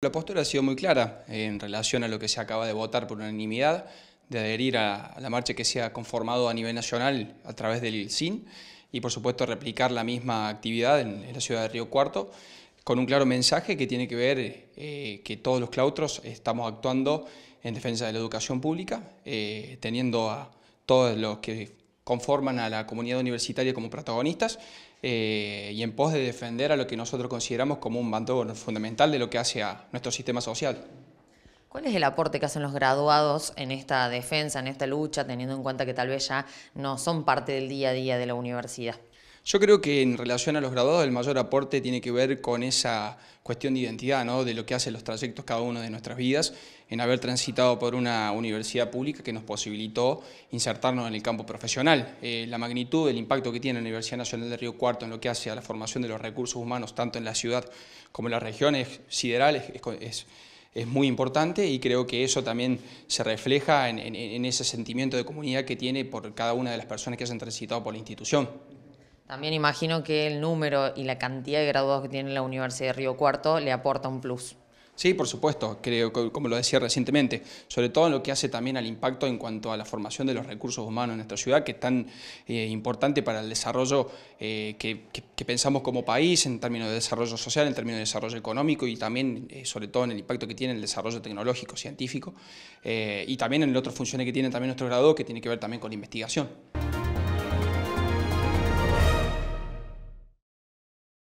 La postura ha sido muy clara eh, en relación a lo que se acaba de votar por unanimidad, de adherir a la marcha que se ha conformado a nivel nacional a través del SIN y por supuesto replicar la misma actividad en la ciudad de Río Cuarto con un claro mensaje que tiene que ver eh, que todos los claustros estamos actuando en defensa de la educación pública, eh, teniendo a todos los que conforman a la comunidad universitaria como protagonistas eh, y en pos de defender a lo que nosotros consideramos como un mando fundamental de lo que hace a nuestro sistema social. ¿Cuál es el aporte que hacen los graduados en esta defensa, en esta lucha, teniendo en cuenta que tal vez ya no son parte del día a día de la universidad? Yo creo que en relación a los graduados el mayor aporte tiene que ver con esa cuestión de identidad, ¿no? de lo que hacen los trayectos cada uno de nuestras vidas, en haber transitado por una universidad pública que nos posibilitó insertarnos en el campo profesional. Eh, la magnitud, del impacto que tiene la Universidad Nacional de Río Cuarto en lo que hace a la formación de los recursos humanos, tanto en la ciudad como en las regiones siderales es, muy importante y creo que eso también se refleja en, en, ese sentimiento de comunidad que tiene por cada una de las personas que han transitado por la institución. También imagino que el número y la cantidad de graduados que tiene la Universidad de Río Cuarto le aporta un plus. Sí, por supuesto, creo que, como lo decía recientemente, sobre todo en lo que hace también al impacto en cuanto a la formación de los recursos humanos en nuestra ciudad, que es tan eh, importante para el desarrollo eh, que, pensamos como país en términos de desarrollo social, en términos de desarrollo económico y también, eh, sobre todo, en el impacto que tiene el desarrollo tecnológico, científico y también en las otras funciones que tiene también nuestro graduado, que tiene que ver también con la investigación.